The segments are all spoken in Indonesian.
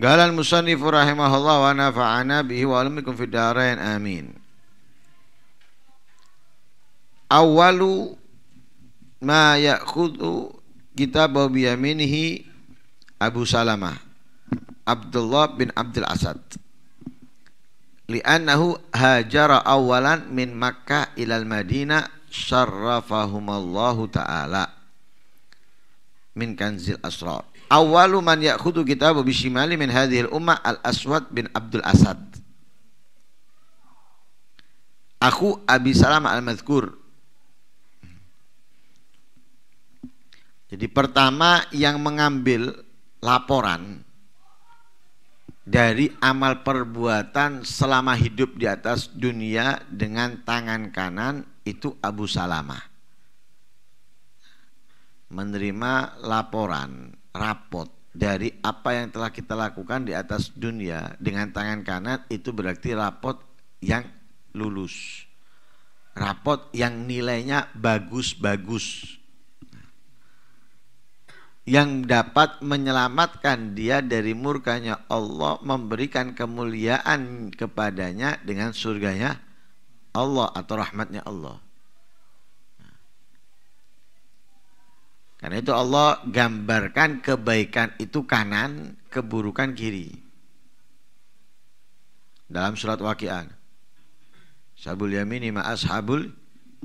Qala al-musannifu rahimahullah wa nafa'ana bihi wa alamikum fid darain amin. Awalu ma ya'khudhu kitab biyaminihi Abu Salama Abdullah bin Abdul Asad li'annahu hajara awalan min Makkah ilal Madinah syarrafahumallahu ta'ala min kanzil asrar Awalu man yakhudu kitabu bishimali min hadhil umma al-Aswad bin Abdul Asad. Aku Abi Salam al-Madhkur. Jadi pertama yang mengambil laporan dari amal perbuatan selama hidup di atas dunia dengan tangan kanan itu Abu Salamah menerima laporan rapot dari apa yang telah kita lakukan di atas dunia dengan tangan kanan itu berarti rapot yang lulus rapot yang nilainya bagus-bagus yang dapat menyelamatkan dia dari murkanya Allah memberikan kemuliaan kepadanya dengan surganya Allah atau rahmatnya Allah Karena itu Allah gambarkan kebaikan itu kanan, keburukan kiri. Dalam surat Waqiah. Sabul yamin ma ashabul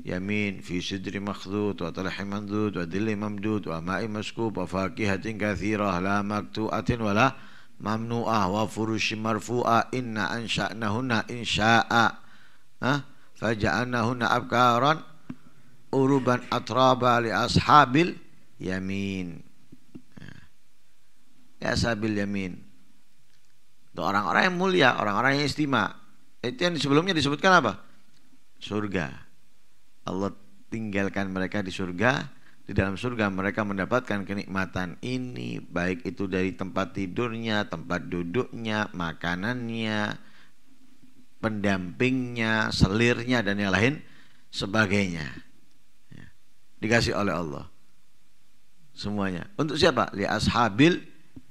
yamin fi sidri makhdud wa talhim mandud wa dilli mamdud wa ma'i maskub wa fakihatin kathirah la maktu'atin wa la mamnu'ah wa furushi marfu'ah inna ansha'nahunna insha'a ah faja'annahunna abkaran uruban atraba li ashabil yamin nah. ya sabil yamin untuk orang-orang yang mulia orang-orang yang istimewa itu yang sebelumnya disebutkan apa surga Allah tinggalkan mereka di surga di dalam surga mereka mendapatkan kenikmatan ini baik itu dari tempat tidurnya tempat duduknya makanannya pendampingnya selirnya dan yang lain sebagainya ya. dikasih oleh Allah semuanya. Untuk siapa? Li ashabil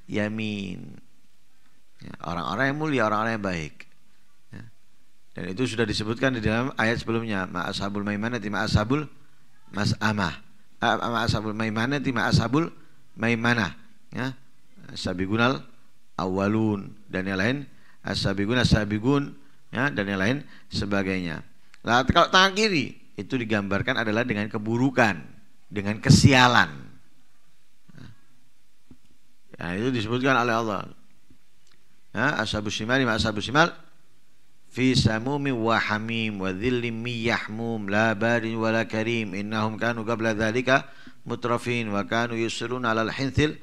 yamin. Ya, orang-orang yang mulia, orang-orang yang baik. Ya. Dan itu sudah disebutkan di dalam ayat sebelumnya. Ma'ashabul maimanati ma'ashabul mas'amah. Eh, ma'ashabul maimanati ashabul maimanah. Ya. Sabigunal awalun dan yang lain. Asabigun, asabigun ya, dan yang lain sebagainya. lah kalau tangan kiri itu digambarkan adalah dengan keburukan, dengan kesialan Ya, itu disebutkan oleh Allah. Ya, ashabu shimal, ma ashabu shimal. fi samumi wa hamim wa dhillim yahmum la barin wa la karim innahum kanu qabla dhalika mutrafin wa kanu yusirun alal hinthil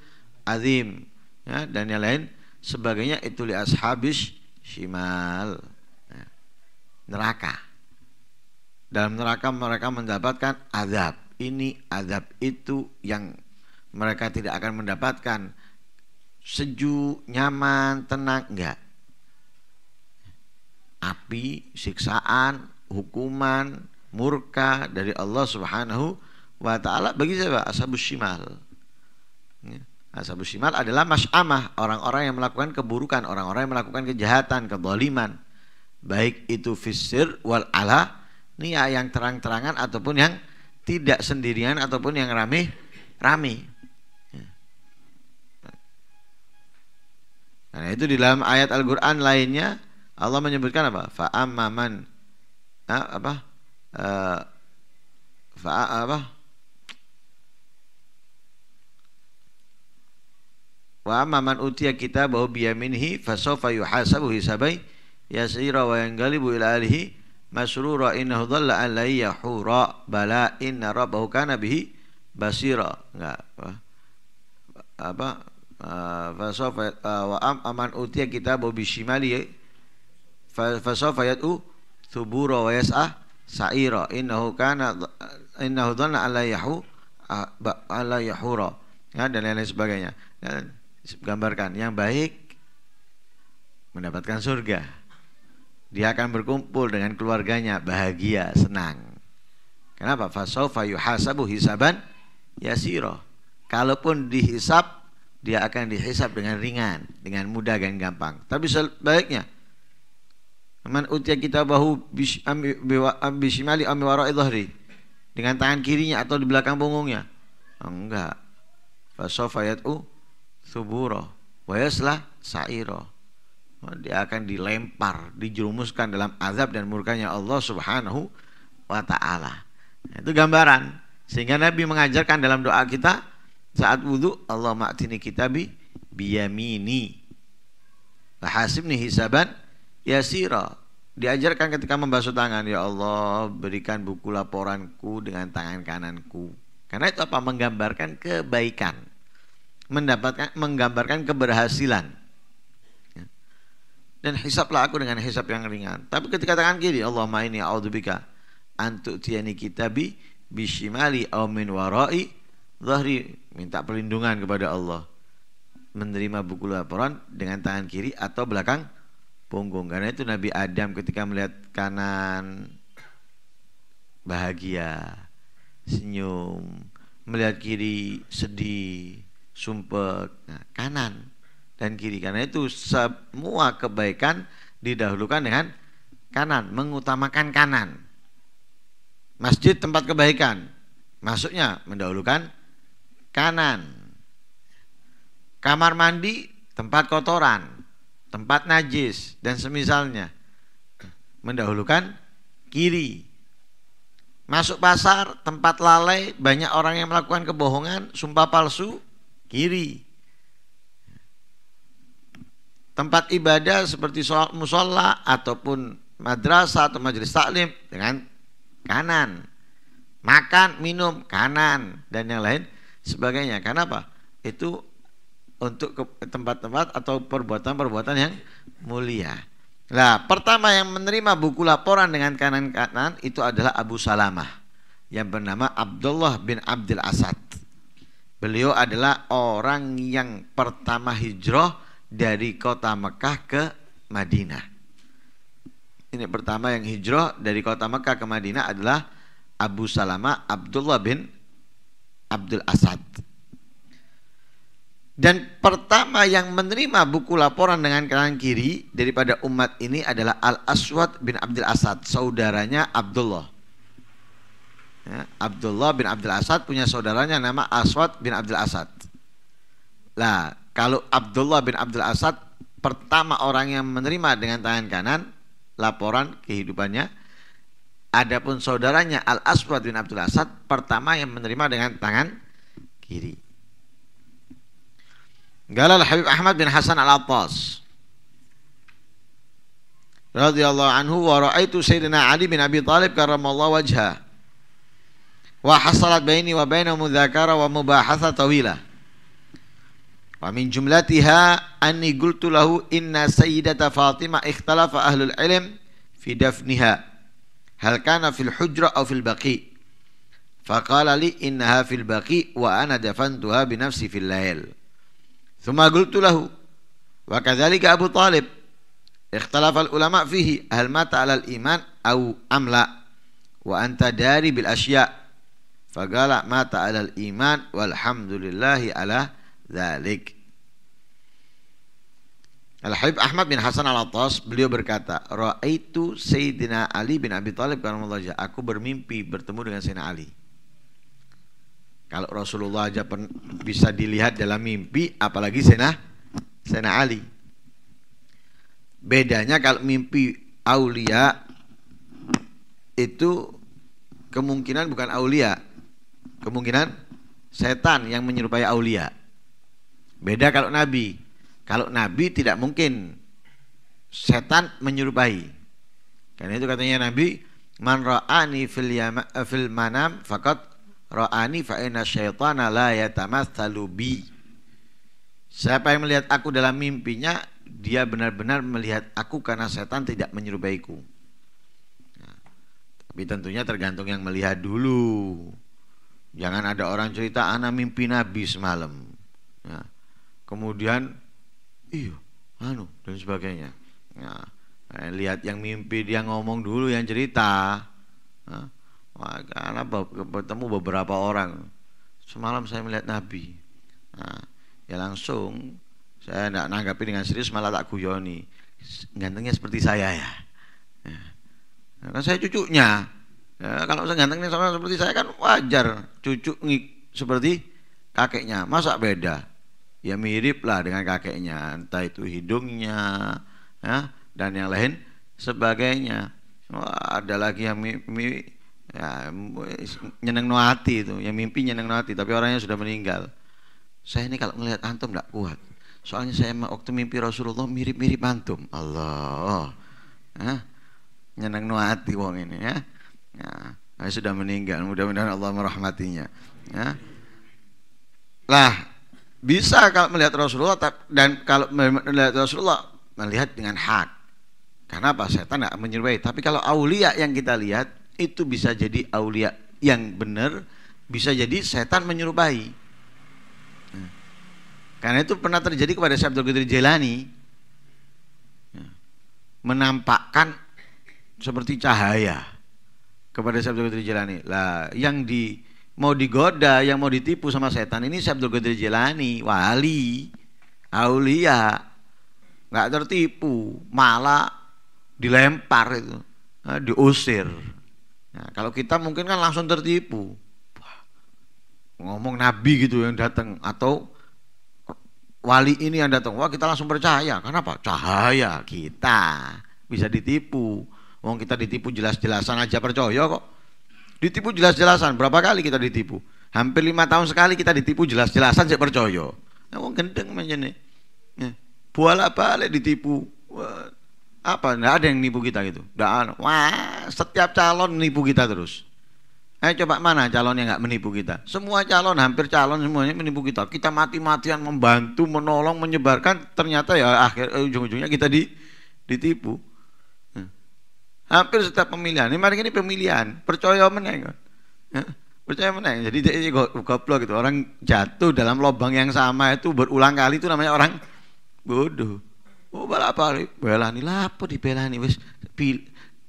azim ya, dan yang lain sebagainya itu li ashabis shimal ya. neraka dalam neraka mereka mendapatkan azab ini azab itu yang mereka tidak akan mendapatkan sejuk, nyaman, tenang enggak. Api, siksaan, hukuman, murka dari Allah Subhanahu wa taala bagi siapa? Ashabus Shimal. Ya. Ashabus Shimal adalah mas'amah, orang-orang yang melakukan keburukan, orang-orang yang melakukan kejahatan, kezaliman. Baik itu fisir wal ala, niat yang terang-terangan ataupun yang tidak sendirian ataupun yang rame rame Karena itu di dalam ayat Al-Qur'an lainnya Allah menyebutkan apa? Fa'amman amman apa? Eh, fa apa? Wa amman utiya bahwa biyaminhi fasofa yuhasabu hisabai yasira wa yanqalibu ila ahlihi masrura innahu dhalla alayya hura bala inna rabbahu kana bihi basira enggak apa, apa Ah, fasofa ah, wa am aman utiya kitabu bishimali fasofa yad'u thubura wa yas'ah sa'ira innahu kana innahu dhanna alla yahu ala ah, yahura ya, dan lain-lain sebagainya dan ya, gambarkan yang baik mendapatkan surga dia akan berkumpul dengan keluarganya bahagia senang kenapa fasaufa yuhasabu hisaban yasira kalaupun dihisap dia akan dihisap dengan ringan, dengan mudah dan gampang. Tapi sebaliknya, man utia bahu bishimali am warai dhahri dengan tangan kirinya atau di belakang punggungnya. Enggak. Fasofa u suburo wa sa'iro. Dia akan dilempar, dijerumuskan dalam azab dan murkanya Allah Subhanahu wa taala. Itu gambaran. Sehingga Nabi mengajarkan dalam doa kita saat wudhu Allah ma'tini kitabi biyamini nih hisaban yasira diajarkan ketika membasuh tangan ya Allah berikan buku laporanku dengan tangan kananku karena itu apa menggambarkan kebaikan mendapatkan menggambarkan keberhasilan ya. dan hisaplah aku dengan hisap yang ringan tapi ketika tangan kiri Allah ma'ini audubika antuk tiani kitabi bishimali au min warai Zahri minta perlindungan kepada Allah menerima buku laporan dengan tangan kiri atau belakang punggung karena itu Nabi Adam ketika melihat kanan bahagia senyum melihat kiri sedih sumpek nah, kanan dan kiri karena itu semua kebaikan didahulukan dengan kanan mengutamakan kanan masjid tempat kebaikan masuknya mendahulukan kanan. Kamar mandi tempat kotoran, tempat najis dan semisalnya. Mendahulukan kiri. Masuk pasar, tempat lalai, banyak orang yang melakukan kebohongan, sumpah palsu, kiri. Tempat ibadah seperti sholat musola ataupun madrasah atau majelis taklim dengan kanan. Makan, minum, kanan dan yang lain sebagainya. Karena apa? Itu untuk ke tempat-tempat atau perbuatan-perbuatan yang mulia. Nah, pertama yang menerima buku laporan dengan kanan kanan itu adalah Abu Salamah yang bernama Abdullah bin Abdul Asad. Beliau adalah orang yang pertama hijrah dari kota Mekah ke Madinah. Ini pertama yang hijrah dari kota Mekah ke Madinah adalah Abu Salamah Abdullah bin Abdul Asad. Dan pertama yang menerima buku laporan dengan kanan kiri daripada umat ini adalah Al-Aswad bin Abdul Asad, saudaranya Abdullah. Ya, Abdullah bin Abdul Asad punya saudaranya nama Aswad bin Abdul Asad. Lah, kalau Abdullah bin Abdul Asad pertama orang yang menerima dengan tangan kanan laporan kehidupannya Adapun saudaranya Al-Aswad bin Abdul Asad pertama yang menerima dengan tangan kiri. Galal Habib Ahmad bin Hasan Al-Attas radhiyallahu anhu wa ra'aitu Sayyidina Ali bin Abi Talib karramallahu wajha wa hasalat baini wa baina mudhakara wa mubahatha tawila wa min jumlatiha anni qultu lahu inna sayyidata Fatimah ikhtalafa ahlul ilm fi dafniha هل كان في الحجرة أو في البقيء فقال لي إنها في البقيء وأنا دفنتها بنفسي في الليل ثم قلت له وكذلك أبو طالب اختلف العلماء فيه هل مات على الإيمان أو أم لا وأنت داري بالأشياء فقال مات على الإيمان والحمد لله على ذلك Al-Habib Ahmad bin Hasan Al-Attas beliau berkata, "Ra'aitu Sayyidina Ali bin Abi Thalib karramallahu aku bermimpi bertemu dengan Sayyidina Ali." Kalau Rasulullah aja bisa dilihat dalam mimpi, apalagi Sayyidina Sayyidina Ali. Bedanya kalau mimpi aulia itu kemungkinan bukan aulia, kemungkinan setan yang menyerupai aulia. Beda kalau nabi, kalau Nabi tidak mungkin setan menyerupai. Karena itu katanya Nabi, "Man ra'ani fil, fakot eh, fil manam fakat ra'ani fa'ina syaitana la yatamas talubi Siapa yang melihat aku dalam mimpinya, dia benar-benar melihat aku karena setan tidak menyerupaiku. ku nah, tapi tentunya tergantung yang melihat dulu. Jangan ada orang cerita anak mimpi Nabi semalam. Nah, kemudian iya anu dan sebagainya nah, lihat yang mimpi dia ngomong dulu yang cerita nah, karena bertemu beberapa orang semalam saya melihat Nabi nah, ya langsung saya tidak nanggapi dengan serius malah tak guyoni gantengnya seperti saya ya, Nah, karena saya cucunya ya, kalau saya gantengnya sama seperti saya kan wajar cucu ngik seperti kakeknya masa beda ya mirip lah dengan kakeknya entah itu hidungnya ya, dan yang lain sebagainya Wah, ada lagi yang mimpi ya, nyeneng no hati itu yang mimpi nyeneng no hati tapi orangnya sudah meninggal saya ini kalau melihat antum tidak kuat soalnya saya waktu mimpi Rasulullah mirip-mirip antum Allah ya, nyeneng no hati wong ini ya, ya saya sudah meninggal mudah-mudahan Allah merahmatinya ya lah bisa kalau melihat Rasulullah dan kalau melihat Rasulullah melihat dengan hak karena apa setan tidak menyerupai tapi kalau aulia yang kita lihat itu bisa jadi aulia yang benar bisa jadi setan menyerupai nah. karena itu pernah terjadi kepada Syekh Abdul Qadir Jailani nah. menampakkan seperti cahaya kepada Syekh Abdul Qadir Jailani lah yang di mau digoda, yang mau ditipu sama setan ini Syekh Abdul Qadir Jilani, wali, aulia, nggak tertipu, malah dilempar itu, eh, diusir. Nah, kalau kita mungkin kan langsung tertipu, ngomong nabi gitu yang datang atau wali ini yang datang, wah kita langsung percaya. Kenapa? Cahaya kita bisa ditipu. Wong kita ditipu jelas-jelasan aja percaya kok Ditipu jelas-jelasan. Berapa kali kita ditipu? Hampir lima tahun sekali kita ditipu jelas-jelasan saya percaya. Nah, gendeng macam Ya. Buala balik ditipu. apa? Nggak ada yang nipu kita gitu. tidak Wah, setiap calon nipu kita terus. Eh coba mana calon yang nggak menipu kita? Semua calon, hampir calon semuanya menipu kita. Kita mati-matian membantu, menolong, menyebarkan, ternyata ya akhir eh, ujung-ujungnya kita di, ditipu hampir setiap pemilihan ini mari ini pemilihan percaya menang, ya, percaya menang. jadi dia goblok gitu orang jatuh dalam lubang yang sama itu berulang kali itu namanya orang bodoh oh balap belani lapo nih wis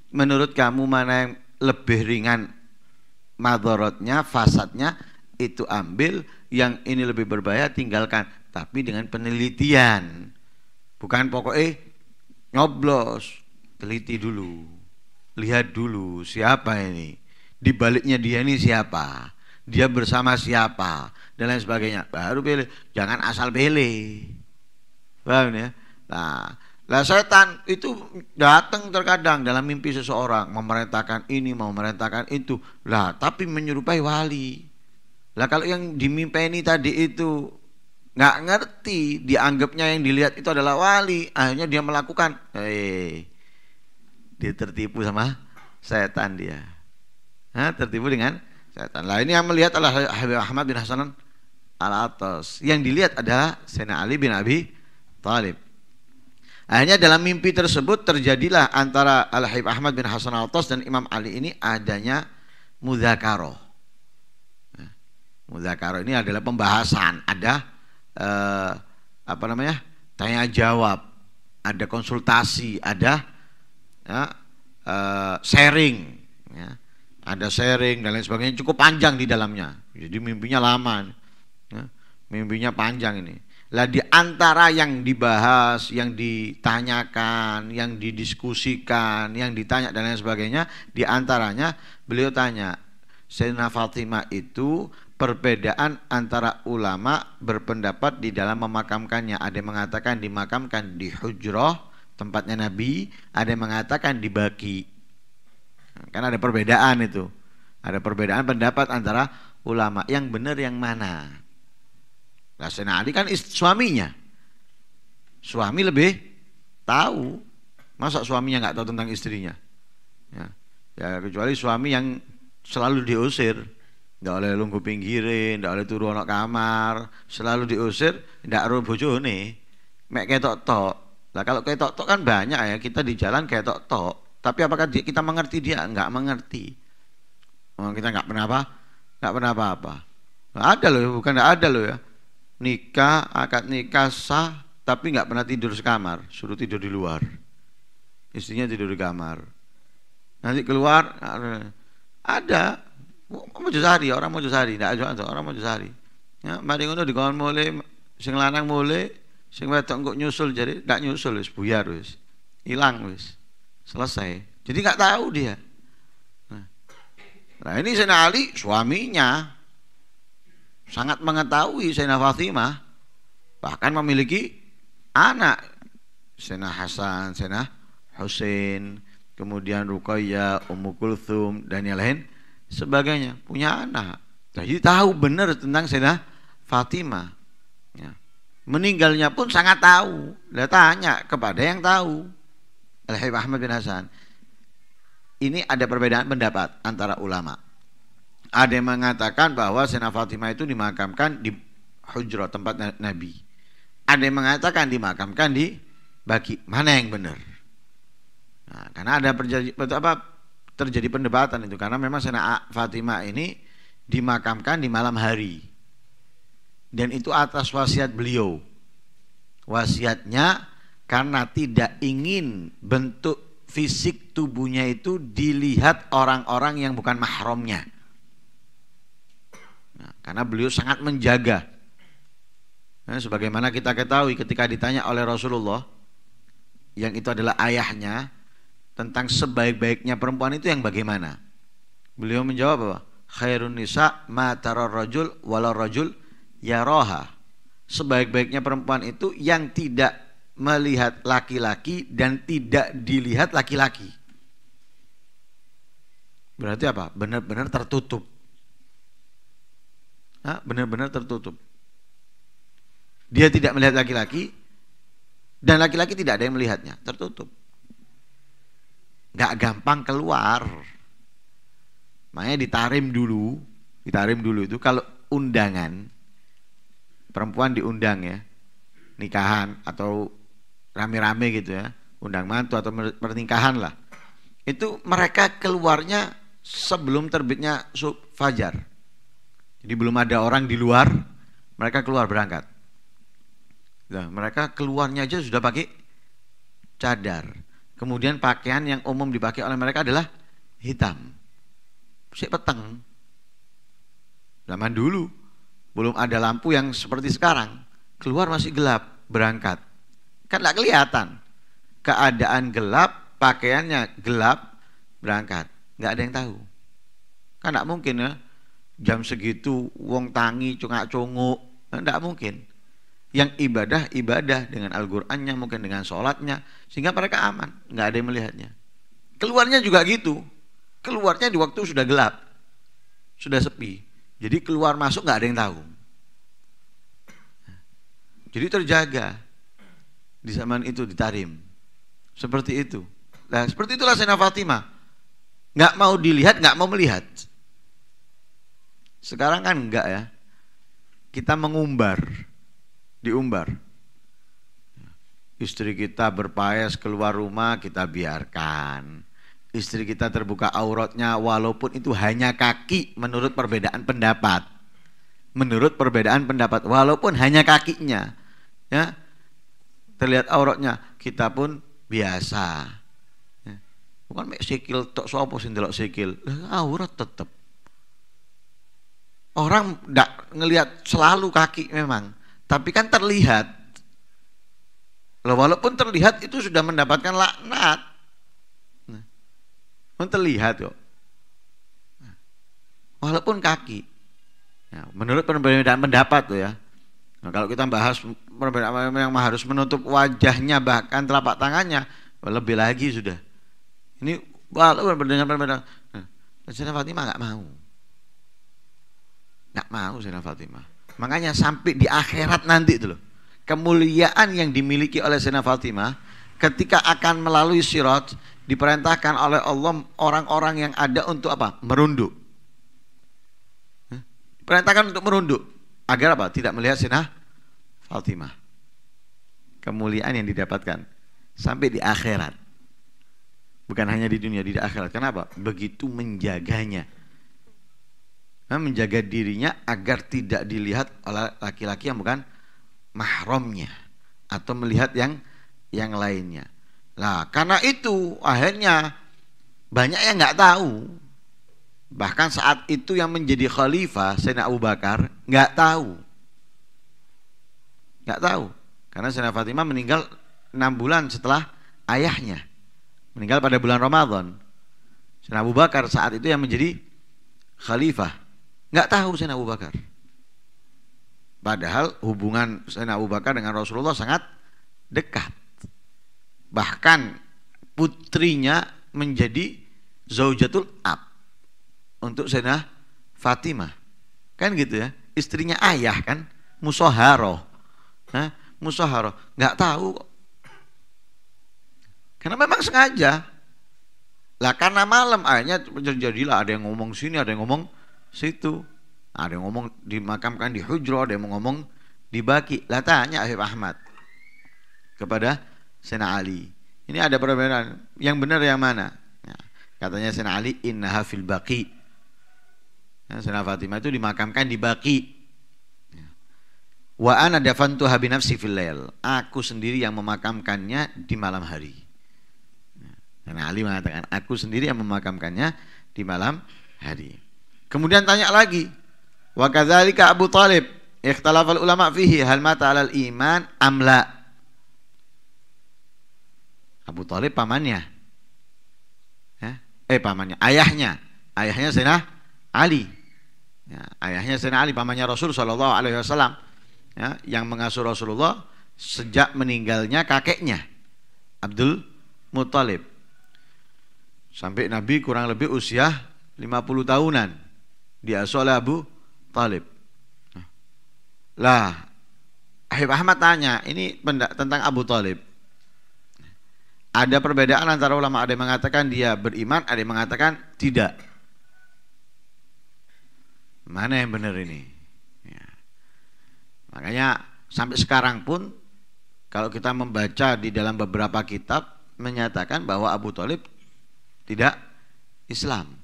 menurut kamu mana yang lebih ringan madorotnya fasadnya itu ambil yang ini lebih berbahaya tinggalkan tapi dengan penelitian bukan pokok eh, nyoblos teliti dulu lihat dulu siapa ini di baliknya dia ini siapa dia bersama siapa dan lain sebagainya baru pilih jangan asal pilih paham ya nah lah setan itu datang terkadang dalam mimpi seseorang memerintahkan ini mau memerintahkan itu lah tapi menyerupai wali lah kalau yang dimimpi tadi itu nggak ngerti dianggapnya yang dilihat itu adalah wali akhirnya dia melakukan eh hey, dia tertipu sama setan dia ha, tertipu dengan setan lah ini yang melihat adalah Habib Ahmad bin Hasan al atas yang dilihat adalah Sena Ali bin Abi Talib akhirnya dalam mimpi tersebut terjadilah antara al Habib Ahmad bin Hasan al atas dan Imam Ali ini adanya mudakaroh nah, Mudakaro ini adalah pembahasan, ada eh, apa namanya? tanya jawab, ada konsultasi, ada ya, eh, sharing, ya. ada sharing dan lain sebagainya cukup panjang di dalamnya. Jadi mimpinya lama, ya. mimpinya panjang ini. Lah di antara yang dibahas, yang ditanyakan, yang didiskusikan, yang ditanya dan lain sebagainya, di antaranya beliau tanya, Sayyidina Fatimah itu perbedaan antara ulama berpendapat di dalam memakamkannya. Ada yang mengatakan dimakamkan di hujroh, tempatnya Nabi, ada yang mengatakan dibagi. Kan ada perbedaan itu. Ada perbedaan pendapat antara ulama yang benar yang mana. Rasena Ali kan suaminya. Suami lebih tahu. Masa suaminya nggak tahu tentang istrinya? Ya. ya kecuali suami yang selalu diusir, nggak oleh lumpuh pinggirin, nggak oleh turun ke kamar, selalu diusir, tidak ro nih, mek ketok tok lah kalau kayak tok kan banyak ya kita di jalan kayak tok. Tapi apakah dia, kita mengerti dia? Enggak mengerti. Oh, kita enggak pernah apa? Enggak pernah apa-apa. Nah, ada loh, bukan enggak ada loh ya. Nikah, akad nikah sah, tapi enggak pernah tidur sekamar, suruh tidur di luar. Istrinya tidur di kamar. Nanti keluar ada mau Mojosari, orang mau Mojosari, enggak ada orang mau Mojosari. Ya, mari di dikon mulai sing lanang mulai Sing wedok engko nyusul jadi ndak nyusul wis buyar wis. Hilang wis. Selesai. Jadi nggak tahu dia. Nah. nah, ini Sayyidina Ali suaminya sangat mengetahui Sayyidina Fatimah bahkan memiliki anak Sayyidina Hasan, Sayyidina Husain, kemudian Ruqayyah, Ummu Kulthum dan yang lain sebagainya punya anak. Jadi tahu benar tentang Sayyidina Fatimah meninggalnya pun sangat tahu Dia tanya kepada yang tahu al Ahmad bin Hasan ini ada perbedaan pendapat antara ulama ada yang mengatakan bahwa Sena Fatimah itu dimakamkan di hujrah tempat Nabi ada yang mengatakan dimakamkan di bagi mana yang benar nah, karena ada terjadi apa terjadi perdebatan itu karena memang Sena Fatimah ini dimakamkan di malam hari dan itu atas wasiat beliau. Wasiatnya karena tidak ingin bentuk fisik tubuhnya itu dilihat orang-orang yang bukan mahramnya. Nah, karena beliau sangat menjaga. Nah, sebagaimana kita ketahui ketika ditanya oleh Rasulullah yang itu adalah ayahnya tentang sebaik-baiknya perempuan itu yang bagaimana? Beliau menjawab bahwa Khairun nisa ma rajul walau rajul Ya rohah, sebaik-baiknya perempuan itu yang tidak melihat laki-laki dan tidak dilihat laki-laki berarti apa benar-benar tertutup benar-benar tertutup dia tidak melihat laki-laki dan laki-laki tidak ada yang melihatnya tertutup nggak gampang keluar makanya ditarim dulu ditarim dulu itu kalau undangan perempuan diundang ya nikahan atau rame-rame gitu ya undang mantu atau pernikahan lah itu mereka keluarnya sebelum terbitnya sub fajar jadi belum ada orang di luar mereka keluar berangkat nah, mereka keluarnya aja sudah pakai cadar kemudian pakaian yang umum dipakai oleh mereka adalah hitam si peteng zaman dulu belum ada lampu yang seperti sekarang. Keluar masih gelap, berangkat. Kan nggak kelihatan. Keadaan gelap, pakaiannya gelap, berangkat. Nggak ada yang tahu. Kan nggak mungkin ya. Jam segitu, wong tangi, cungak-cunguk. Nggak mungkin. Yang ibadah, ibadah dengan Al-Qur'annya, mungkin dengan sholatnya. Sehingga mereka aman. Nggak ada yang melihatnya. Keluarnya juga gitu. Keluarnya di waktu sudah gelap. Sudah sepi jadi keluar masuk nggak ada yang tahu. Jadi terjaga di zaman itu di Tarim. Seperti itu. Nah, seperti itulah Sayyidina Fatimah. Nggak mau dilihat, nggak mau melihat. Sekarang kan enggak ya. Kita mengumbar, diumbar. Istri kita berpayas keluar rumah, kita biarkan istri kita terbuka auratnya walaupun itu hanya kaki menurut perbedaan pendapat menurut perbedaan pendapat walaupun hanya kakinya ya terlihat auratnya kita pun biasa ya. bukan mek sikil tok sopo sing delok sikil aurat tetep orang ndak ngelihat selalu kaki memang tapi kan terlihat Loh, walaupun terlihat itu sudah mendapatkan laknat pun terlihat kok. Walaupun kaki. Ya, menurut perbedaan pendapat tuh ya. Nah, kalau kita bahas perbedaan yang harus menutup wajahnya bahkan telapak tangannya lebih lagi sudah. Ini walaupun perbedaan perbedaan. Nah, Sayyidina Fatimah nggak mau. Nggak mau Sayyidina Fatimah. Makanya sampai di akhirat nanti itu loh. Kemuliaan yang dimiliki oleh Sayyidina Fatimah ketika akan melalui sirat diperintahkan oleh Allah orang-orang yang ada untuk apa? Merunduk. Perintahkan untuk merunduk agar apa? Tidak melihat sinah Fatimah. Kemuliaan yang didapatkan sampai di akhirat. Bukan hanya di dunia, di akhirat. Kenapa? Begitu menjaganya. menjaga dirinya agar tidak dilihat oleh laki-laki yang bukan mahramnya atau melihat yang yang lainnya. lah karena itu akhirnya banyak yang nggak tahu. Bahkan saat itu yang menjadi khalifah Sayyidina Abu Bakar nggak tahu. Nggak tahu. Karena Sayyidina Fatimah meninggal 6 bulan setelah ayahnya. Meninggal pada bulan Ramadan. Sayyidina Abu Bakar saat itu yang menjadi khalifah. Nggak tahu Sayyidina Abu Bakar. Padahal hubungan Sayyidina Abu Bakar dengan Rasulullah sangat dekat bahkan putrinya menjadi zaujatul ab untuk Sayyidina Fatimah kan gitu ya istrinya ayah kan musoharo musoharo nggak tahu kok karena memang sengaja lah karena malam akhirnya terjadilah ada yang ngomong sini ada yang ngomong situ ada yang ngomong dimakamkan di hujro ada yang ngomong dibagi lah tanya Habib Ahmad kepada Sena Ali. Ini ada perbedaan. Yang benar yang mana? Ya, katanya Sena Ali inna hafil baki Ya, Sena Fatimah itu dimakamkan di baki. Ya. Wa ana dafantu habi nafsi Aku sendiri yang memakamkannya di malam hari. Ya. Sena Ali mengatakan aku sendiri yang memakamkannya di malam hari. Kemudian tanya lagi. Wa kadzalika Abu Talib ikhtalafal ulama fihi hal mata alal iman amla Abu Talib pamannya. Ya. Eh pamannya, ayahnya. Ayahnya Sena Ali. Ya, ayahnya Sena Ali, pamannya Rasul SAW Alaihi Wasallam. Ya, yang mengasuh Rasulullah sejak meninggalnya kakeknya Abdul Muttalib Sampai Nabi kurang lebih usia 50 tahunan diasuh oleh Abu Talib. Nah, lah, Habib Ahmad tanya, ini tentang Abu Talib. Ada perbedaan antara ulama, ada yang mengatakan dia beriman, ada yang mengatakan tidak. Mana yang benar ini? Ya. Makanya sampai sekarang pun kalau kita membaca di dalam beberapa kitab menyatakan bahwa Abu Talib tidak Islam.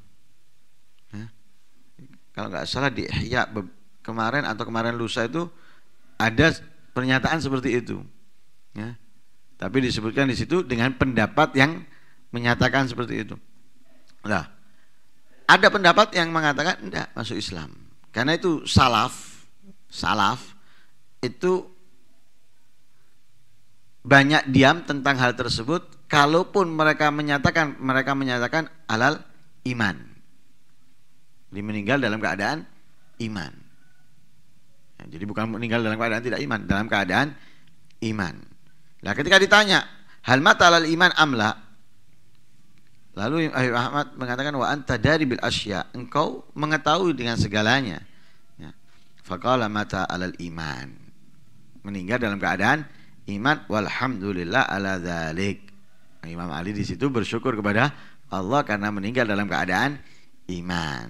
Ya. Kalau nggak salah di ya, kemarin atau kemarin lusa itu ada pernyataan seperti itu. Ya. Tapi disebutkan di situ dengan pendapat yang menyatakan seperti itu. Nah, ada pendapat yang mengatakan tidak masuk Islam. Karena itu salaf, salaf itu banyak diam tentang hal tersebut kalaupun mereka menyatakan mereka menyatakan alal iman. Jadi meninggal dalam keadaan iman. Jadi bukan meninggal dalam keadaan tidak iman, dalam keadaan iman. Nah ketika ditanya, hal mata al iman amla? Lalu Habib Ahmad mengatakan wa anta dari bil asya, engkau mengetahui dengan segalanya. Ya. mata alal iman. Meninggal dalam keadaan iman walhamdulillah ala dzalik. Imam Ali di situ bersyukur kepada Allah karena meninggal dalam keadaan iman.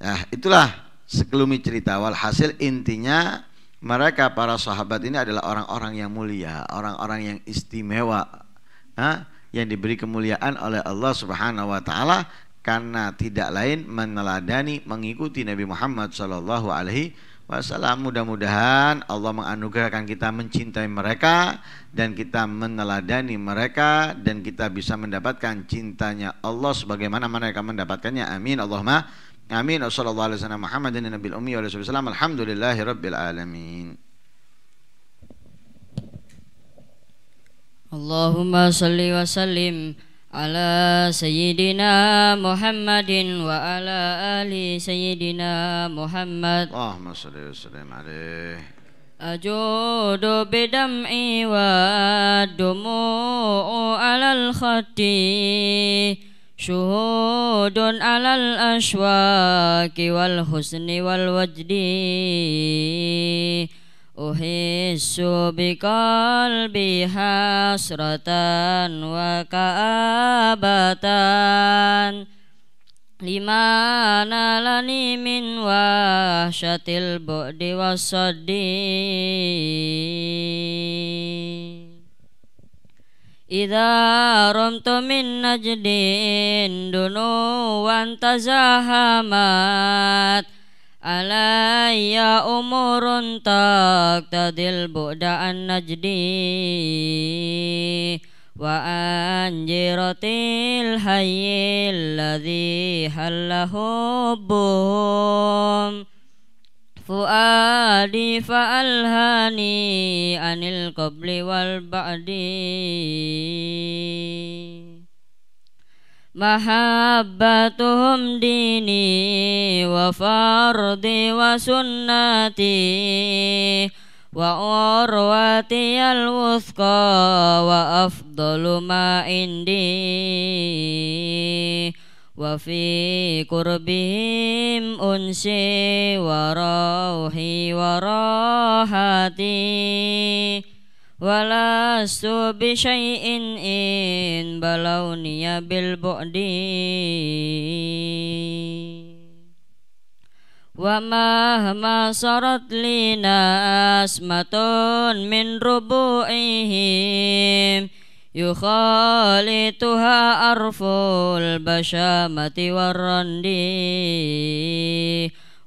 Nah, itulah sekelumit cerita walhasil intinya mereka para sahabat ini adalah orang-orang yang mulia, orang-orang yang istimewa, ha? Ah, yang diberi kemuliaan oleh Allah Subhanahu wa taala karena tidak lain meneladani mengikuti Nabi Muhammad Shallallahu alaihi wasallam. Mudah-mudahan Allah menganugerahkan kita mencintai mereka dan kita meneladani mereka dan kita bisa mendapatkan cintanya Allah sebagaimana mereka mendapatkannya. Amin. Allahumma آمين وصلى الله على سيدنا محمد النبي الأمي والرسول والسلام الحمد لله رب العالمين اللهم صل وسلم على سيدنا محمد وعلى آل سيدنا محمد اللهم صل وسلم عليه أجود بدمعي والدموع على الخطيب شهود على الأشواك والحسن والوجد أحس بقلبي حسرة وكآبة لما نالني من وحشة البعد والصد إذا رمت من نجد دنوا تزاحمت علي أمور تقتضي البعد عن نجدي وعن جيرة الحي الذي حل حبهم fuadi faalhani anil qabli wal ba'di mahabbatuhum dini wa fardhi wa sunnati wa urwati al wuthqa wa afdalu ma indi وفي قربهم أنسي وروحي وراحتي ولست بِشَيْءٍ إن بَلَوْنِيَ بالبعد ومهما صرت لي ناس مِنْ ربوعهم يخالطها أرف البشامة والرندي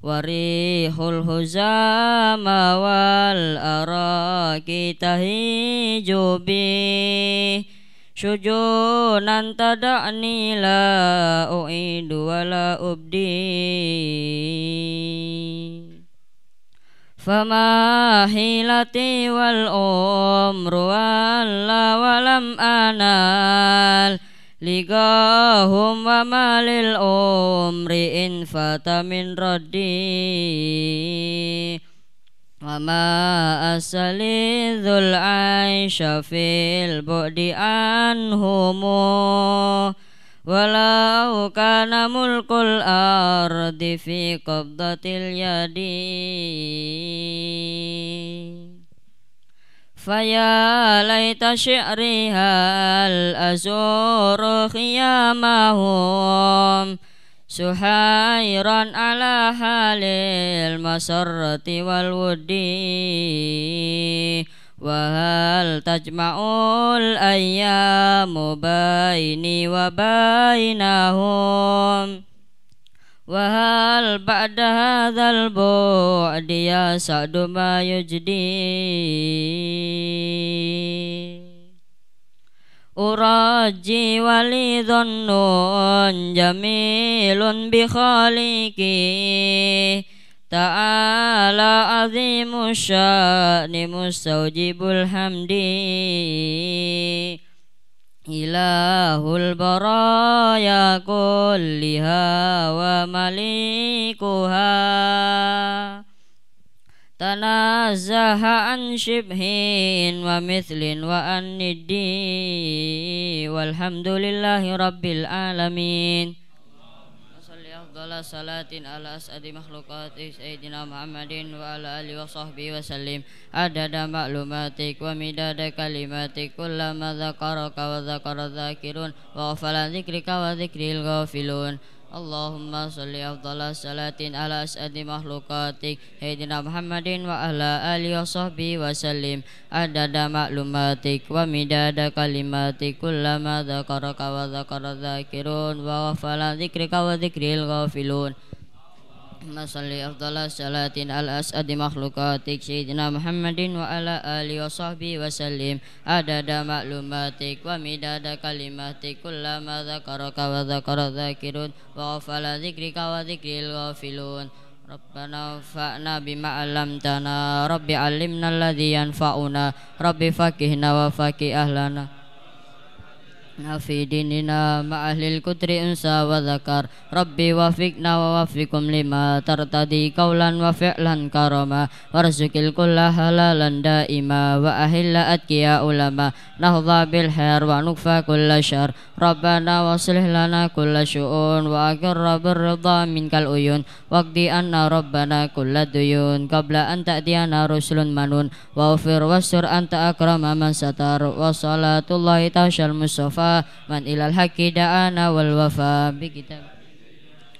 وريح الهزام والأراك تهيج به سجونا تدعني لا أعيد ولا أبدي فما حيلتي والأمر ولا ولم أنال لقاهم وما للأمر إن فات من ردي وما أسلي ذو العيش في البعد عنهم ولو كان ملك الأرض في قبضة اليد فيا ليت شعري هل أزور خيامهم سحيرا على حال المسرة والود وهل تجمع الأيام بيني وبينهم وهل بعد هذا البعد يسعد ما يجدي أراجي ولي ظن جميل بخالقي Ta'ala azimu sya'ni musawjibul hamdi Ilahul baraya kulliha wa malikuha Tanazzaha an syibhin wa mithlin wa an niddi Walhamdulillahi rabbil alamin afdala salatin ala as'adi makhlukati Sayyidina Muhammadin wa ala ali wa sahbihi wa sallim Adada maklumatik wa midada kalimatik Kullama dhaqaraka wa dhaqara dhaqirun Wa ghafala dhikrika wa dhikril ghafilun Allahumma salli afdala salatin ala asadi makhlukatik Hayatina Muhammadin wa ala alihi wa sahbihi ada salim Adada maklumatik wa midada kalimatik Kullama dhakaraka wa dhakara dhakirun Wa wafala dhikrika wa dhikril ghafilun Allahumma salli afdala salatin al asadi makhlukatik Sayyidina Muhammadin wa ala alihi wa sahbihi wa sallim Adada maklumatik wa midada kalimatik Kullama zakaraka wa zakara zakirun Wa afala zikrika wa zikril ghafilun Rabbana fa'na bima alamtana Rabbi alimna alladhi yanfa'una Rabbi faqihna wa faqih ahlana في ديننا مع أهل الكتر أنثى وذكر ربي وفقنا ووفقكم لما ترتدي قولا وفعلا كرما وارزق الكل حلالا دائما وأهل أتقياء لما نهضى بالخير ونكفى كل شر ربنا واصلح لنا كل شؤون وأقر بالرضا منك الأيون واقض أن ربنا كل الديون قبل أن تأتينا رسل منون واغفر واستر أنت أكرم من ستر وصلاة الله تغشى المصطفى man ilal haqqi da'ana wal wafa bi kitab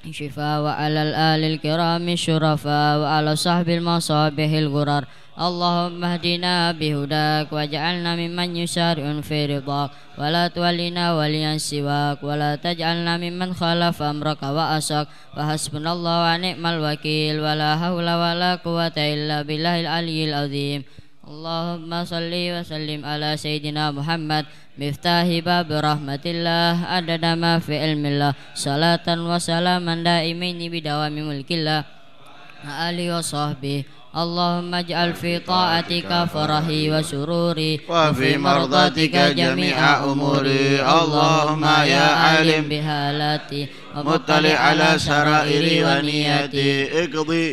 شفاء وعلى الآل الكرام الشرفاء وعلى صحب المصابح الغرر اللهم اهدنا بهداك واجعلنا ممن يسارع في رضاك ولا تولنا وليا سواك ولا تجعلنا ممن خلف أمرك وأسك وحسبنا الله ونعم الوكيل ولا حول ولا قوة إلا بالله العلي العظيم Allahumma salli wa sallim ala Sayyidina Muhammad Miftahi bab rahmatillah Adada ma fi ilmillah Salatan wa salaman daimaini bidawami mulkillah Ali wa sahbihi اللهم اجعل wa طاعتك فرحي وسروري وفي مرضتك جميع أموري اللهم يا عالم بحالاتي ala على wa niyati اقضي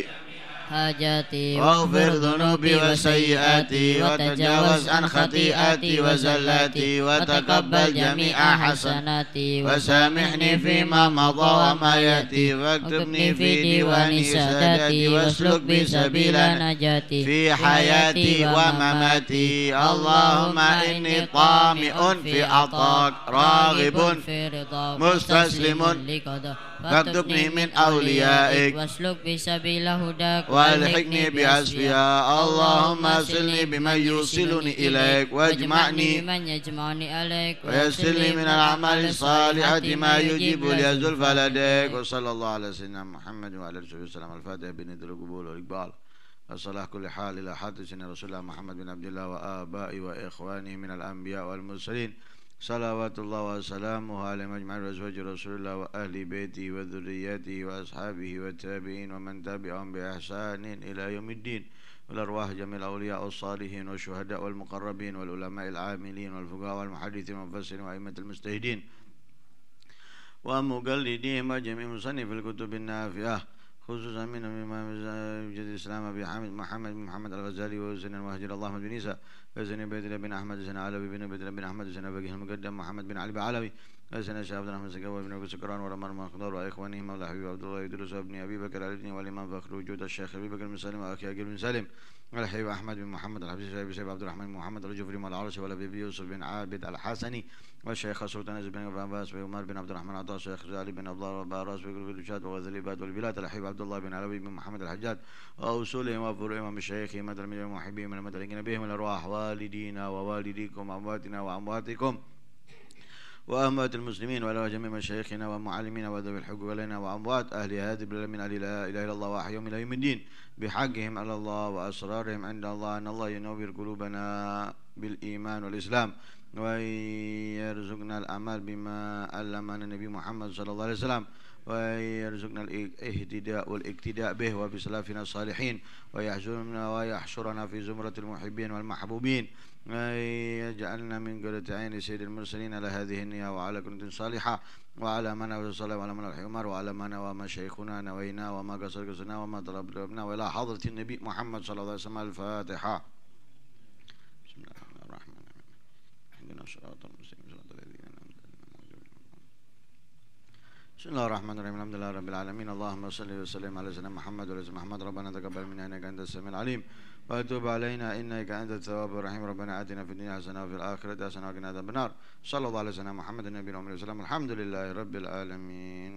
حاجاتي واغفر ذنوبي وسيئاتي وتجاوز عن خطيئاتي وزلاتي وتقبل جميع حسناتي وسامحني فيما مضى وما يأتي واكتبني في ديوان سادتي واسلك بي سبيل نجاتي في حياتي ومماتي اللهم إني طامئ في عطاك راغب في رضاك مستسلم لقضاك فاكتبني من أوليائك واسلك بسبيل هداك والحقني بأسفيا اللهم أسلني بمن يوصلني إليك واجمعني بمن يجمعني إليك ويسلني من الأعمال الصالحة ما يجيب لي زلفى لديك وصلى الله على سيدنا محمد وعلى آله وصحبه وسلم الفاتح بندر القبول والإقبال الصلاة كل حال إلى حدثنا رسول الله محمد بن عبد الله وآبائه وإخوانه من الأنبياء والمرسلين صلوات الله وسلامه على مجمع الأزواج رسول الله وأهل بيته وذريته وأصحابه والتابعين ومن تبعهم بإحسان إلى يوم الدين والأرواح جميع الأولياء والصالحين والشهداء والمقربين والعلماء العاملين والفقهاء والمحدثين والمفسرين وأئمة المجتهدين ومقلديهم وجميع مصنف الكتب النافعة خصوصا من الإمام جد الإسلام أبي حامد محمد بن محمد الغزالي وزن المهجر الله أحمد بن عيسى وزن الله بن أحمد وزن علوي بن بيدل بن أحمد وزن بقيه المقدم محمد بن علي بعلوي وزن الشيخ عبد الرحمن سكوى بن أبو سكران ورمى المقدار وإخوانه مولى حبيب عبد الله يدرس ابن أبي بكر الدين والإمام فخر وجود الشيخ أبي بكر بن سالم وأخي أقيل بن سالم قال الحبيب أحمد بن محمد الحبيب شباب شباب عبد الرحمن بن محمد الجفري ولا بيبي يوسف بن عابد الحسني والشيخ سلطان أنس بن عباس بن عمر بن عبد الرحمن عطاء الشيخ علي بن عبد الله باراس بن الشاد وغزلي وغزليباد والبلاد الحبيب عبد الله بن عربي بن محمد الحجاج وأصولهم وفروعهم مشايخهم وتلاميذهم ومحبهم ومدركين بهم الأرواح والدينا ووالديكم أمواتنا وأمواتكم وأموات المسلمين وعلى جميع مشايخنا ومعلمينا وذوي الحقوق علينا وأموات أهل هذه البلاد من أهل لا إله إلا الله وحي يوم إلى يوم الدين بحقهم على الله وأسرارهم عند الله أن الله ينور قلوبنا بالإيمان والإسلام ويرزقنا الأعمال بما علمنا النبي محمد صلى الله عليه وسلم ويرزقنا الاهتداء والاقتداء به وبسلافنا الصالحين ويحشرنا ويحشرنا في زمرة المحبين والمحبوبين ويجعلنا من قرة عين سيد المرسلين على هذه النية وعلى كنت صالحة وعلى من وسلم وعلى من الحمار وعلى من وما شيخنا نوينا وما قصر قصرنا وما ضرب ضربنا وإلى حضرة النبي محمد صلى الله عليه وسلم الفاتحة بسم الله الرحمن الرحيم عندنا الصراط المستقيم بسم الله الرحمن الرحيم الحمد لله رب العالمين اللهم صل وسلم على سيدنا محمد وعلى سيدنا محمد ربنا تقبل منا انك انت السميع العليم وتب علينا انك انت التواب الرحيم ربنا اتنا في الدنيا حسنه وفي الاخره حسنه وقنا عذاب النار صلى الله على سيدنا محمد النبي الامي والسلام الحمد لله رب العالمين